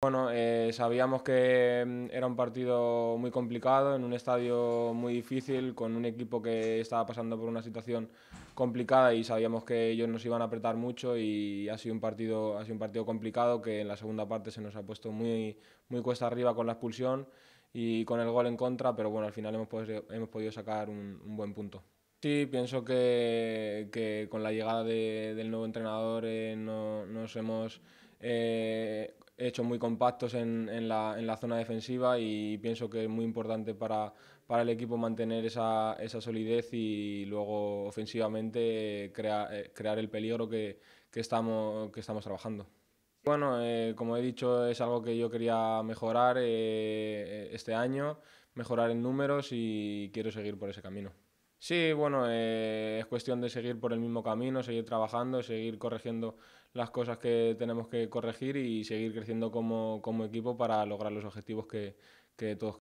Bueno, eh, sabíamos que mm, era un partido muy complicado, en un estadio muy difícil, con un equipo que estaba pasando por una situación complicada y sabíamos que ellos nos iban a apretar mucho y ha sido un partido, ha sido un partido complicado que en la segunda parte se nos ha puesto muy, cuesta arriba con la expulsión y con el gol en contra, pero bueno, al final hemos, podido sacar un buen punto. Sí, pienso que, con la llegada del nuevo entrenador eh, nos hemos eh, hecho muy compactos en, la, zona defensiva y pienso que es muy importante para, el equipo mantener esa, solidez y luego ofensivamente eh, crear el peligro que, que, estamos, trabajando. Bueno, como he dicho, es algo que yo quería mejorar este año, mejorar en números y quiero seguir por ese camino. Sí, bueno, eh, es cuestión de seguir por el mismo camino, seguir trabajando, seguir corrigiendo las cosas que tenemos que corregir y seguir creciendo como, como equipo para lograr los objetivos que, que todos